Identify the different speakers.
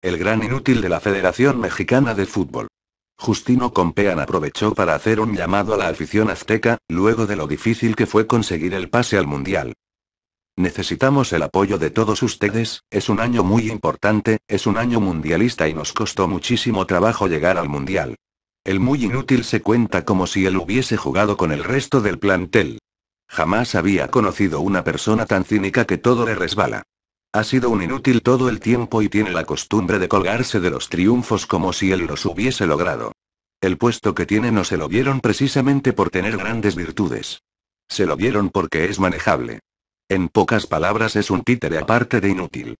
Speaker 1: El gran inútil de la Federación Mexicana de Fútbol. Justino Compean aprovechó para hacer un llamado a la afición azteca, luego de lo difícil que fue conseguir el pase al Mundial. Necesitamos el apoyo de todos ustedes, es un año muy importante, es un año mundialista y nos costó muchísimo trabajo llegar al Mundial. El muy inútil se cuenta como si él hubiese jugado con el resto del plantel. Jamás había conocido una persona tan cínica que todo le resbala. Ha sido un inútil todo el tiempo y tiene la costumbre de colgarse de los triunfos como si él los hubiese logrado. El puesto que tiene no se lo vieron precisamente por tener grandes virtudes. Se lo vieron porque es manejable. En pocas palabras es un títere aparte de inútil.